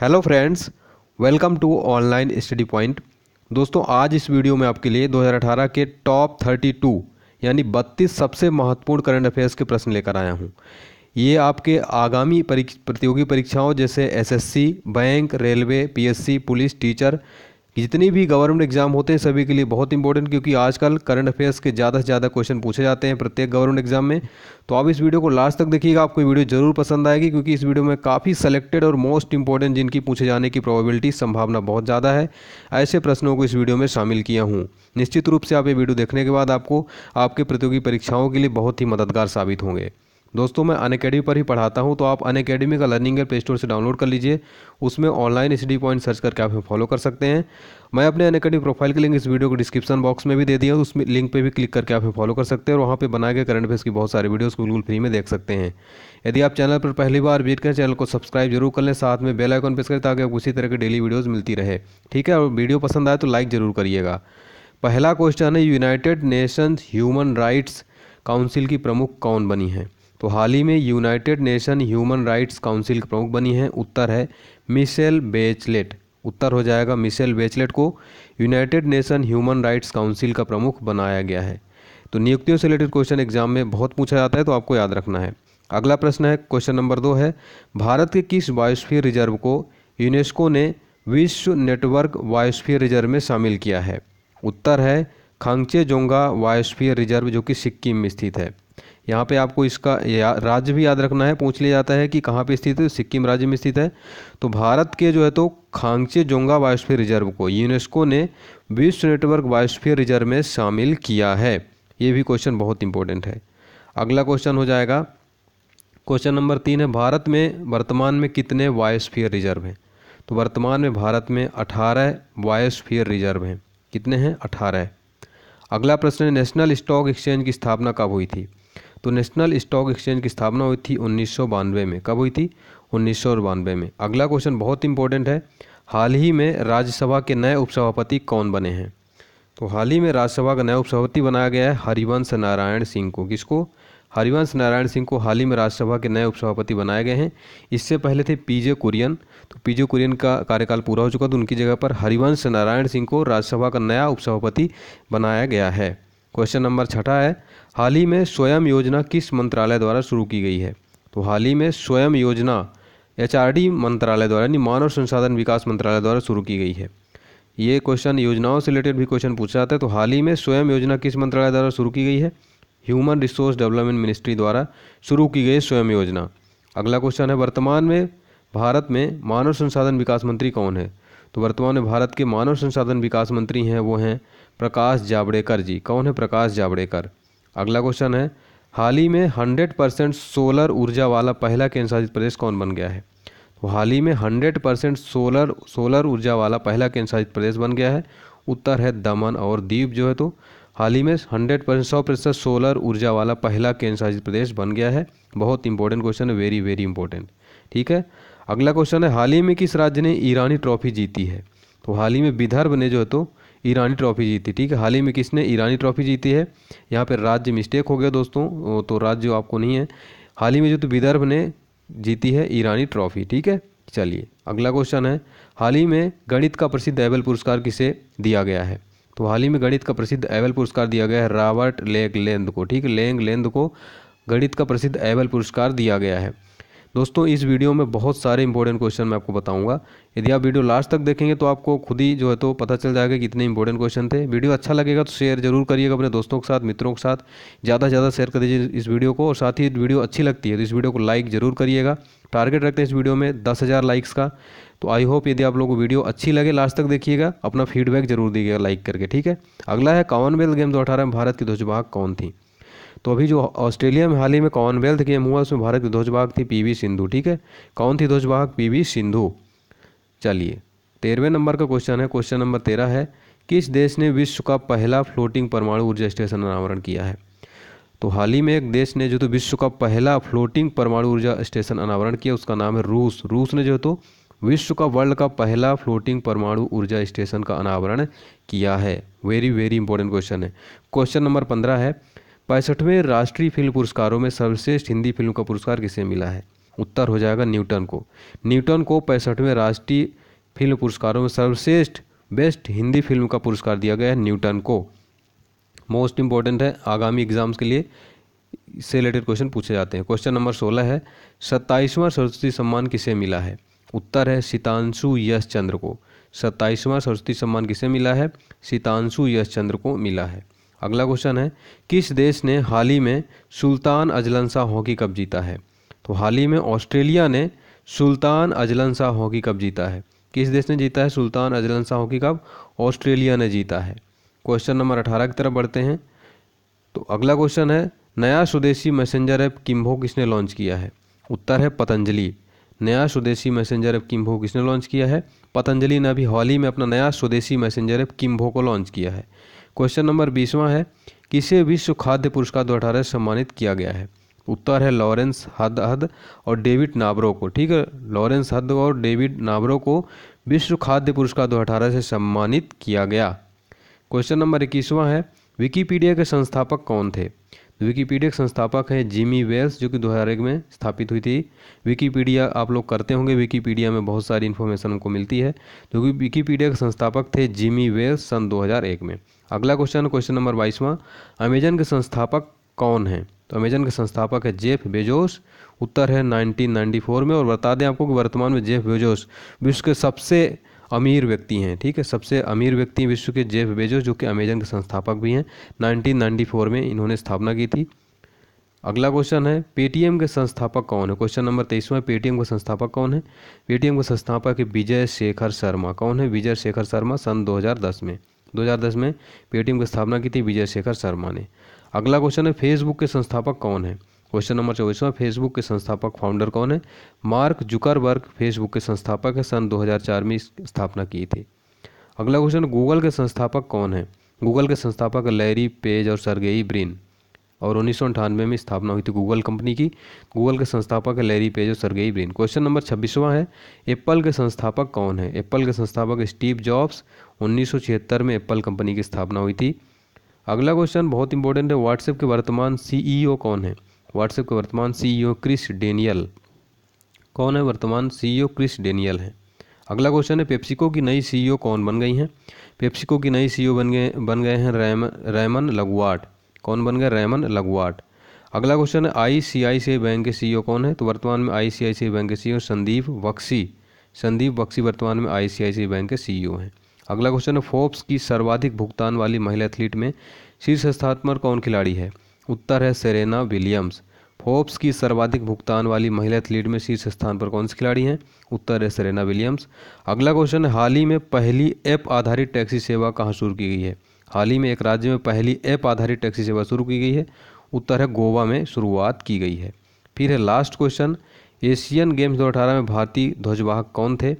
hello friends welcome to online study point दोस्तों आज इस वीडियो में आपके लिए 2018 के टॉप 32 यानी 32 सबसे महत्वपूर्ण करंट अफेयर्स के प्रश्न लेकर आया हूँ ये आपके आगामी परीक्ष प्रतियोगी परीक्षाओं जैसे SSC bank railway PSC police teacher कि जितनी भी गवर्नमेंट एग्जाम होते हैं सभी के लिए बहुत इंपॉर्टेंट क्योंकि आजकल करंट अफेयर्स के ज़्यादा से ज़्यादा क्वेश्चन पूछे जाते हैं प्रत्येक गवर्नमेंट एग्जाम में तो आप इस वीडियो को लास्ट तक देखिएगा आपको वीडियो जरूर पसंद आएगी क्योंकि इस वीडियो में काफ़ी सेलेक्टेड और मोस्ट इंपॉर्टेंट जिनकी पूछे जाने की प्रॉबिलिटी संभावना बहुत ज़्यादा है ऐसे प्रश्नों को इस वीडियो में शामिल किया हूँ निश्चित रूप से आप ये वीडियो देखने के बाद आपको आपके प्रतियोगी परीक्षाओं के लिए बहुत ही मददगार साबित होंगे दोस्तों मैं अन अकेडमी पर ही पढ़ाता हूँ तो आप अन अकेडमी का लर्निंग एप प्ले स्टोर से डाउनलोड कर लीजिए उसमें ऑनलाइन स्टडी पॉइंट सर्च करके आप फॉलो कर सकते हैं मैं अपने अन अकेडमी प्रोफाइल की लिंक इस वीडियो को डिस्क्रिप्शन बॉक्स में भी दे दिया उस उसमें लिंक पर भी क्लिक करके आप फॉलो कर सकते हैं और वहाँ पर बनाए गए करंट अफेयर्स की बहुत सारी वीडियोज़ बिल्कुल फ्री में देख सकते हैं यदि आप चैनल पर पहली बार विजिट करें चैनल को सब्सक्राइब जरूर कर लें साथ में बेल आइकन प्रेस करें ताकि आपको उसी तरह की डेली वीडियोज़ मिलती रहे ठीक है और वीडियो पसंद आए तो लाइक ज़रूर करिएगा पहला क्वेश्चन है United Nations human rights council की प्रमुख कौन बनी है तो हाल ही में United Nation human rights council की प्रमुख बनी हैं उत्तर है मिशेल बेचलेट उत्तर हो जाएगा मिशेल बेचलेट को United Nation human rights Council का प्रमुख बनाया गया है तो नियुक्तियों से रिलेटेड क्वेश्चन एग्जाम में बहुत पूछा जाता है तो आपको याद रखना है अगला प्रश्न है क्वेश्चन नंबर दो है भारत के किस बायोस्फीयर रिजर्व को यूनेस्को ने विश्व नेटवर्क बायोस्फीयर रिजर्व में शामिल किया है उत्तर है खांगचे जोंगा बायोस्फीयर रिजर्व जो कि सिक्किम में स्थित है यहाँ पे आपको इसका राज्य भी याद रखना है पूछ लिया जाता है कि कहाँ पे स्थित है सिक्किम राज्य में स्थित है तो भारत के जो है तो खांगचे जोंगा बायोस्फीयर रिजर्व को यूनेस्को ने विश्व नेटवर्क बायोस्फीयर रिजर्व में शामिल किया है ये भी क्वेश्चन बहुत इंपॉर्टेंट है अगला क्वेश्चन हो जाएगा क्वेश्चन नंबर तीन है भारत में वर्तमान में कितने वायोस्फीयर रिजर्व हैं तो वर्तमान में भारत में अठारह वायोस्फीयर रिजर्व हैं कितने हैं अठारह अगला प्रश्न है नेशनल स्टॉक एक्सचेंज की स्थापना कब हुई थी तो नेशनल स्टॉक एक्सचेंज की स्थापना हुई थी उन्नीस में कब हुई थी उन्नीस में अगला क्वेश्चन बहुत इंपॉर्टेंट है हाल ही में राज्यसभा के नए उपसभापति कौन बने हैं तो हाल ही में राज्यसभा का नया उपसभापति बनाया गया है हरिवंश नारायण सिंह को किसको हरिवंश नारायण सिंह को हाल ही में राज्यसभा के नए उपसभापति बनाए गए हैं इससे पहले थे पीजे कुरियन तो पीजे कुरियन का कार्यकाल पूरा हो चुका तो उनकी जगह पर हरिवंश नारायण सिंह को राज्यसभा का नया उपसभापति बनाया गया है क्वेश्चन नंबर छठा है हाल ही में स्वयं योजना किस मंत्रालय द्वारा शुरू की गई है तो हाल ही में स्वयं योजना एच मंत्रालय द्वारा यानी मानव संसाधन विकास मंत्रालय द्वारा शुरू की गई है ये क्वेश्चन योजनाओं से रिलेटेड भी क्वेश्चन पूछा जाता है तो हाल ही में स्वयं योजना किस मंत्रालय द्वारा शुरू की गई है ह्यूमन रिसोर्स डेवलपमेंट मिनिस्ट्री द्वारा शुरू की गई स्वयं योजना अगला क्वेश्चन है वर्तमान में भारत में मानव संसाधन विकास मंत्री कौन है तो वर्तमान में भारत के मानव संसाधन विकास मंत्री हैं वो हैं प्रकाश जावड़ेकर जी कौन है प्रकाश जावड़ेकर अगला क्वेश्चन है हाल ही में 100 परसेंट सोलर ऊर्जा वाला पहला केंद्र शासित प्रदेश कौन बन गया है तो हाल ही में 100 परसेंट सोलर सोलर ऊर्जा वाला पहला केंद्र शासित प्रदेश बन गया है उत्तर है दमन और दीप जो है तो हाल ही में हंड्रेड परसेंट सौ प्रतिशत सोलर ऊर्जा वाला पहला केंद्र शासित प्रदेश बन गया है बहुत इंपॉर्टेंट क्वेश्चन है वेरी वेरी इंपॉर्टेंट ठीक है अगला क्वेश्चन है हाल ही में किस राज्य ने ईरानी ट्रॉफी जीती है तो हाल ही में विदर्भ ने जो है तो ईरानी ट्रॉफी जीती ठीक है हाल ही में किसने ईरानी ट्रॉफी जीती है यहाँ पर राज्य मिस्टेक हो गया दोस्तों तो राज्य आपको नहीं है हाल ही में जो तो विदर्भ ने जीती है ईरानी ट्रॉफी ठीक है चलिए अगला क्वेश्चन है हाल ही में गणित का प्रसिद्ध एवल पुरस्कार किसे दिया गया है तो हाल ही में गणित का प्रसिद्ध एवल पुरस्कार दिया गया है रॉबर्ट लेग लेंद को ठीक है लेंग लेंद को गणित का प्रसिद्ध एवल पुरस्कार दिया गया है दोस्तों इस वीडियो में बहुत सारे इंपॉर्टेंट क्वेश्चन मैं आपको बताऊंगा यदि आप वीडियो लास्ट तक देखेंगे तो आपको खुद ही जो है तो पता चल जाएगा कि इतने इंपॉर्टेंट क्वेश्चन थे वीडियो अच्छा लगेगा तो शेयर जरूर करिएगा अपने दोस्तों के साथ मित्रों के साथ ज़्यादा से ज़्यादा शेयर कर दीजिए इस वीडियो को और साथ ही वीडियो अच्छी लगती है तो इस वीडियो को लाइक जरूर करिएगा टारगेट रखते हैं इस वीडियो में दस हज़ार लाइक्स का तो आई होप यदि आप लोगों को वीडियो अच्छी लगे लास्ट तक देखिएगा अपना फीडबैक जरूर दीजिएगा लाइक करके ठीक है अगला है कॉमनवेल्थ गेम दो अठारह में भारत की ध्वजवाहक कौन थी तो अभी जो ऑस्ट्रेलिया में हाल ही में कॉमनवेल्थ गेम हुआ उसमें भारत की ध्वजवाहक थी वी सिंधु ठीक है कौन थी ध्वजवाहक वी सिंधु चलिए तेरहवें नंबर का क्वेश्चन है क्वेश्चन नंबर तेरह है किस देश ने विश्व का पहला फ्लोटिंग परमाणु ऊर्जा स्टेशन अनावरण किया है तो हाल ही में एक देश ने जो तो विश्व का पहला फ्लोटिंग परमाणु ऊर्जा स्टेशन अनावरण किया उसका नाम है रूस रूस ने जो तो विश्व का वर्ल्ड का पहला फ्लोटिंग परमाणु ऊर्जा स्टेशन का अनावरण किया है वेरी वेरी इंपॉर्टेंट क्वेश्चन है क्वेश्चन नंबर पंद्रह है पैंसठवें राष्ट्रीय फिल्म पुरस्कारों में सर्वश्रेष्ठ हिंदी फिल्म का पुरस्कार किसे मिला है उत्तर हो जाएगा न्यूटन को न्यूटन को पैंसठवें राष्ट्रीय फिल्म पुरस्कारों में सर्वश्रेष्ठ बेस्ट हिंदी फिल्म का पुरस्कार दिया गया है न्यूटन को मोस्ट इम्पॉर्टेंट है आगामी एग्जाम्स के लिए इससे रिलेटेड क्वेश्चन पूछे जाते हैं क्वेश्चन नंबर सोलह है सत्ताईसवां सरस्वती सम्मान किसे मिला है उत्तर है सीतांशु यश चंद्र को सत्ताईसवां सरस्वती सम्मान किसे मिला है सीतांशु यश चंद्र को मिला है अगला क्वेश्चन है किस देश ने हाल ही में Sultan Azlan Shah hockey cup जीता है तो हाल ही में ऑस्ट्रेलिया ने Sultan Azlan Shah hockey cup जीता है किस देश ने जीता है Sultan Azlan Shah hockey cup Australia ने जीता है क्वेश्चन नंबर अठारह की तरफ बढ़ते हैं तो अगला क्वेश्चन है नया स्वदेशी मैसेंजर ऐप किम्भो किसने लॉन्च किया है उत्तर है पतंजलि नया स्वदेशी मैसेंजर ऐप किम्भो किसने लॉन्च किया है पतंजलि ने अभी हाल ही में अपना नया स्वदेशी मैसेंजर ऐप किम्भो को लॉन्च किया है क्वेश्चन नंबर बीसवा है किसे विश्व खाद्य पुरस्कार दो अठारह सम्मानित किया गया है उत्तर है लॉरेंस हद हद और डेविड नाबरो को ठीक है लॉरेंस हद और डेविड नाबरो को विश्व खाद्य पुरस्कार दो अठारह से सम्मानित किया गया क्वेश्चन नंबर इक्कीसवां है विकीपीडिया के संस्थापक कौन थे विकीपीडिया के संस्थापक हैं जिमी वेल्स जो कि एक में स्थापित हुई थी विकीपीडिया आप लोग करते होंगे विकीपीडिया में बहुत सारी इन्फॉर्मेशन उनको मिलती है तो विकीपीडिया के संस्थापक थे जिमी वेल्स सन 2001 में अगला क्वेश्चन क्वेश्चन नंबर बाईसवां अमेजन के संस्थापक कौन हैं तो अमेजन के संस्थापक है जेफ बेजोस उत्तर है नाइनटीन में और बता दें आपको कि वर्तमान में जेफ बेजोस विश्व के सबसे अमीर व्यक्ति हैं ठीक है सबसे अमीर व्यक्ति विश्व के जेफ बेजो जो कि अमेजन के संस्थापक भी हैं 1994 में इन्होंने स्थापना की थी अगला क्वेश्चन है पेटीएम के संस्थापक कौन है क्वेश्चन नंबर तेईसवा पेटीएम का संस्थापक कौन है पेटीएम का संस्थापक विजय शेखर शर्मा कौन है विजय शेखर शर्मा सन 2010 में 2010 में पेटीएम की स्थापना की थी विजय शेखर शर्मा ने अगला क्वेश्चन है फेसबुक के संस्थापक कौन है क्वेश्चन नंबर चौबीसवा फेसबुक के संस्थापक फाउंडर कौन है मार्क जुकरबर्ग फेसबुक के संस्थापक है सन 2004 में स्थापना की थी अगला क्वेश्चन गूगल के संस्थापक कौन है गूगल के संस्थापक लैरी पेज और सरगेई ब्रिन और उन्नीस में स्थापना हुई थी गूगल कंपनी की गूगल के संस्थापक है लैरी पेज और सरगेई ब्रिन क्वेश्चन नंबर छब्बीसवां है एप्पल के संस्थापक कौन है एप्पल के संस्थापक स्टीव जॉब्स उन्नीस में एप्पल कंपनी की स्थापना हुई थी अगला क्वेश्चन बहुत इंपॉर्टेंट है व्हाट्सएप के वर्तमान सीईओ कौन है व्हाट्सएप के वर्तमान सीईओ क्रिस डेनियल कौन है वर्तमान सीईओ क्रिस डेनियल हैं अगला क्वेश्चन है पेप्सिको की नई सीईओ e कौन बन गई हैं पेप्सिको की नई सीईओ e बन गए बन गए हैं रैम रैमन लगवाट कौन बन गए रैमन लगवाट अगला क्वेश्चन है I I C C bank के सीईओ e कौन है तो वर्तमान में I I C C bank के सीईओ संदीप बक्सी संदीप बक्सी वर्तमान में I I C C bank के सीईओ हैं अगला क्वेश्चन है फोर्ब्स की सर्वाधिक भुगतान वाली महिला एथलीट में शीर्ष स्थान पर कौन खिलाड़ी है उत्तर है सेरेना विलियम्स होप्स की सर्वाधिक भुगतान वाली महिला एथलीट में शीर्ष स्थान पर कौन सी खिलाड़ी हैं उत्तर है सरेना विलियम्स अगला क्वेश्चन है हाल ही में पहली ऐप आधारित टैक्सी सेवा कहाँ शुरू की गई है हाल ही में एक राज्य में पहली ऐप आधारित टैक्सी सेवा शुरू की गई है उत्तर है गोवा में शुरुआत की गई है फिर है लास्ट क्वेश्चन एशियन गेम्स दो में भारतीय ध्वजवाहक कौन थे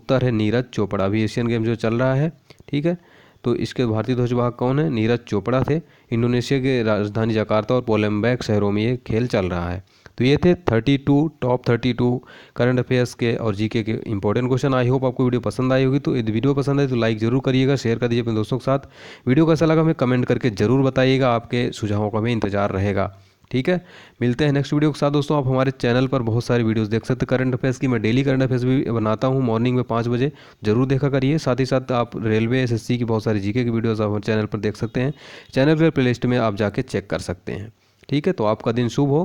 उत्तर है नीरज चोपड़ा अभी एशियन गेम्स जो चल रहा है ठीक है तो इसके भारतीय ध्वजवाहक कौन है नीरज चोपड़ा थे इंडोनेशिया के राजधानी जकार्ता और पोलम्बैक शहरों में ये खेल चल रहा है तो ये थे 32 टॉप 32 करंट अफेयर्स के और जीके के इंपॉर्टेंट क्वेश्चन आई होप आपको वीडियो पसंद आई होगी तो यदि वीडियो पसंद आए तो लाइक जरूर करिएगा शेयर कर दीजिए अपने दोस्तों के साथ वीडियो कैसा लगा हमें कमेंट करके जरूर बताइएगा आपके सुझावों का हमें इंतजार रहेगा ठीक है मिलते हैं नेक्स्ट वीडियो के साथ दोस्तों आप हमारे चैनल पर बहुत सारी वीडियोस देख सकते हैं करंट अफेयर्स की मैं डेली करंट अफेयर्स भी बनाता हूँ मॉर्निंग में पाँच बजे जरूर देखा करिए साथ ही साथ आप रेलवे एस की बहुत सारी जीके की वीडियोज़ आप हमारे चैनल पर देख सकते हैं चैनल पर प्ले में आप जाके चेक कर सकते हैं ठीक है तो आपका दिन शुभ हो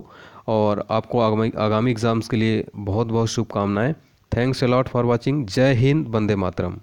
और आपको आगामी आगामी एग्ज़ाम्स के लिए बहुत बहुत शुभकामनाएँ थैंक्स अलॉट फॉर वॉचिंग जय हिंद वंदे मातरम